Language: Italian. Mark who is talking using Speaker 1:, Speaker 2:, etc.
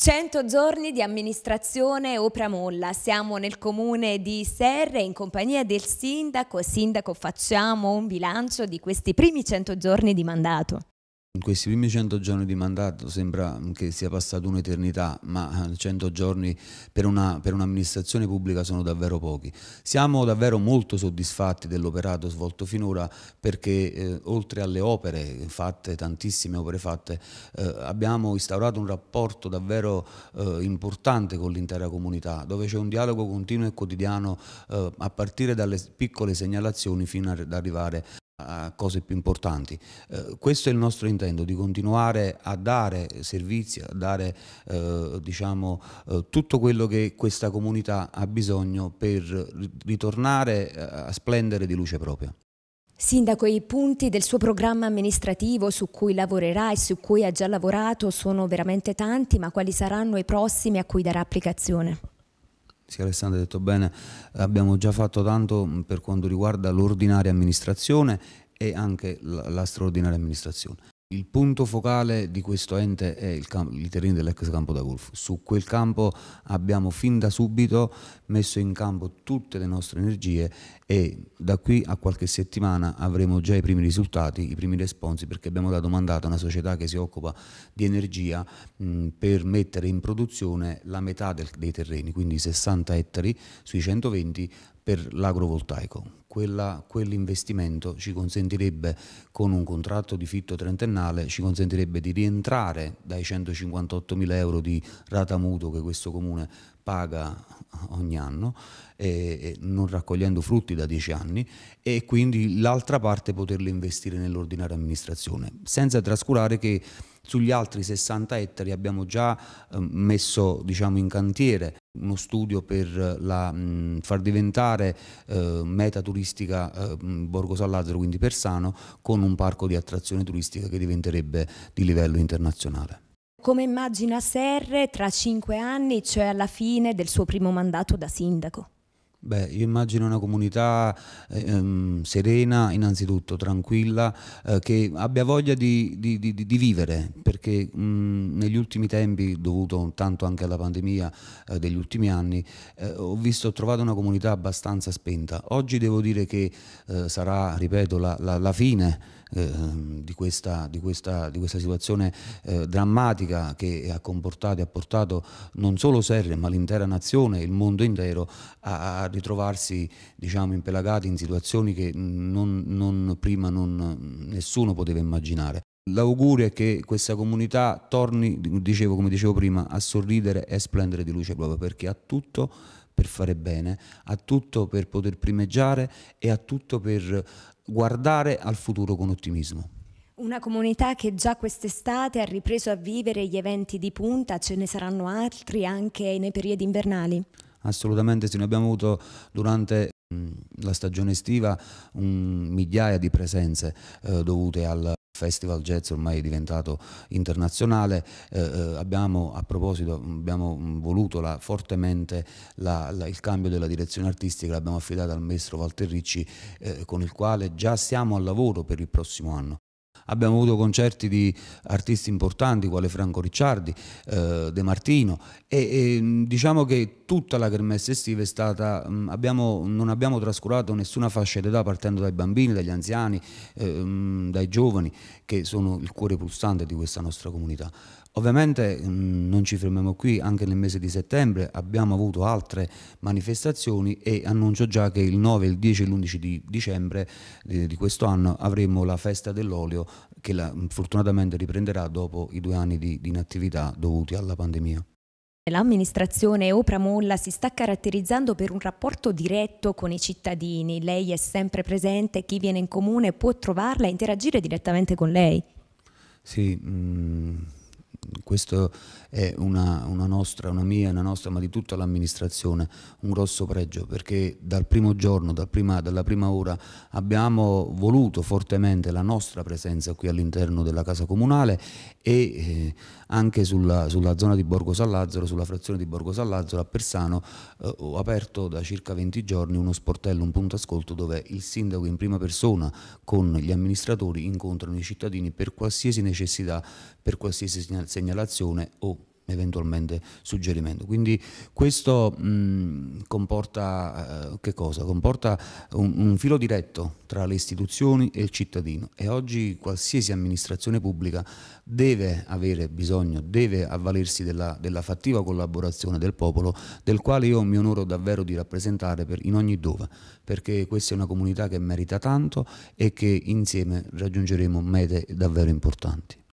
Speaker 1: 100 giorni di amministrazione Opramolla. siamo nel comune di Serre in compagnia del sindaco. Sindaco, facciamo un bilancio di questi primi 100 giorni di mandato.
Speaker 2: In questi primi 100 giorni di mandato sembra che sia passata un'eternità, ma 100 eh, giorni per, una, per un'amministrazione pubblica sono davvero pochi. Siamo davvero molto soddisfatti dell'operato svolto finora perché eh, oltre alle opere fatte, tantissime opere fatte, eh, abbiamo instaurato un rapporto davvero eh, importante con l'intera comunità, dove c'è un dialogo continuo e quotidiano eh, a partire dalle piccole segnalazioni fino ad arrivare a cose più importanti. Eh, questo è il nostro intento, di continuare a dare servizi, a dare eh, diciamo, eh, tutto quello che questa comunità ha bisogno per ritornare eh, a splendere di luce propria.
Speaker 1: Sindaco, i punti del suo programma amministrativo su cui lavorerà e su cui ha già lavorato sono veramente tanti, ma quali saranno i prossimi a cui darà applicazione?
Speaker 2: sì, Alessandro ha detto bene, abbiamo già fatto tanto mm, per quanto riguarda l'ordinaria amministrazione e anche la, la straordinaria amministrazione. Il punto focale di questo ente è il, campo, il terreno dell'ex campo da golf. Su quel campo abbiamo fin da subito messo in campo tutte le nostre energie e da qui a qualche settimana avremo già i primi risultati, i primi responsi perché abbiamo dato mandato a una società che si occupa di energia mh, per mettere in produzione la metà del, dei terreni, quindi 60 ettari sui 120 per l'agrovoltaico. Quella, quell'investimento ci consentirebbe, con un contratto di fitto trentennale, ci consentirebbe di rientrare dai 158 mila euro di rata mutuo che questo comune paga ogni anno, eh, non raccogliendo frutti da dieci anni, e quindi l'altra parte poterla investire nell'ordinaria amministrazione, senza trascurare che sugli altri 60 ettari abbiamo già eh, messo diciamo, in cantiere uno studio per la, mh, far diventare eh, meta turistica eh, Borgo San Lazzaro, quindi Persano, con un parco di attrazione turistica che diventerebbe di livello internazionale.
Speaker 1: Come immagina Serre tra cinque anni, cioè alla fine del suo primo mandato da sindaco?
Speaker 2: Beh, io immagino una comunità ehm, serena, innanzitutto, tranquilla, eh, che abbia voglia di, di, di, di vivere, perché mh, mm, negli ultimi tempi, dovuto tanto anche alla pandemia eh, degli ultimi anni, eh, ho visto, ho trovato una comunità abbastanza spenta. Oggi devo dire che eh, sarà, ripeto, la, la, la fine Ehm, di, questa, di, questa, di, questa, situazione eh, drammatica che ha comportato e ha portato non solo Serre ma l'intera nazione, il mondo intero a, a ritrovarsi diciamo, impelagati in situazioni che non, non, prima non, nessuno poteva immaginare. L'augurio è che questa comunità torni, dicevo, come dicevo prima, a sorridere e splendere di luce proprio perché ha tutto per fare bene, a tutto per poter primeggiare e a tutto per guardare al futuro con ottimismo.
Speaker 1: Una comunità che già quest'estate ha ripreso a vivere gli eventi di punta, ce ne saranno altri anche nei periodi invernali?
Speaker 2: Assolutamente sì, noi abbiamo avuto durante mm, la stagione estiva un mm, migliaia di presenze eh, dovute al festival jazz ormai è diventato internazionale, eh, eh abbiamo a proposito abbiamo mm, voluto la, fortemente la, la, il cambio della direzione artistica, l'abbiamo affidata al maestro Walter Ricci eh, con il quale già siamo al lavoro per il prossimo anno. Abbiamo avuto concerti di artisti importanti quale Franco Ricciardi, eh, De Martino e, e mm, diciamo che tutta la kermesse estiva è stata, mm, abbiamo, non abbiamo trascurato nessuna fascia d'età partendo dai bambini, dagli anziani, ehm, dai giovani che sono il cuore pulsante di questa nostra comunità. Ovviamente mh, mm, non ci fermiamo qui, anche nel mese di settembre abbiamo avuto altre manifestazioni e annuncio già che il 9, il 10 e l'11 di dicembre di, di questo anno avremo la festa dell'olio che la, fortunatamente riprenderà dopo i due anni di, di inattività dovuti alla pandemia.
Speaker 1: L'amministrazione Opra Molla si sta caratterizzando per un rapporto diretto con i cittadini. Lei è sempre presente, chi viene in comune può trovarla e interagire direttamente con lei.
Speaker 2: Sì, mh, mm, questo è una, una, nostra, una mia, una nostra, ma di tutta l'amministrazione, un grosso pregio, perché dal primo giorno, dal prima, dalla prima ora abbiamo voluto fortemente la nostra presenza qui all'interno della Casa Comunale e eh, anche sulla, sulla, zona di Borgo San Lazzaro, sulla frazione di Borgo San Lazzaro a Persano, eh, ho aperto da circa 20 giorni uno sportello, un punto ascolto dove il sindaco in prima persona con gli amministratori incontrano i cittadini per qualsiasi necessità, per qualsiasi segnalazione segnalazione o eventualmente suggerimento. Quindi questo mh, comporta, eh, comporta un, un, filo diretto tra le istituzioni e il cittadino e oggi qualsiasi amministrazione pubblica deve avere bisogno, deve avvalersi della, della fattiva collaborazione del popolo del quale io mi onoro davvero di rappresentare per, in ogni dove perché questa è una comunità che merita tanto e che insieme raggiungeremo mete davvero importanti.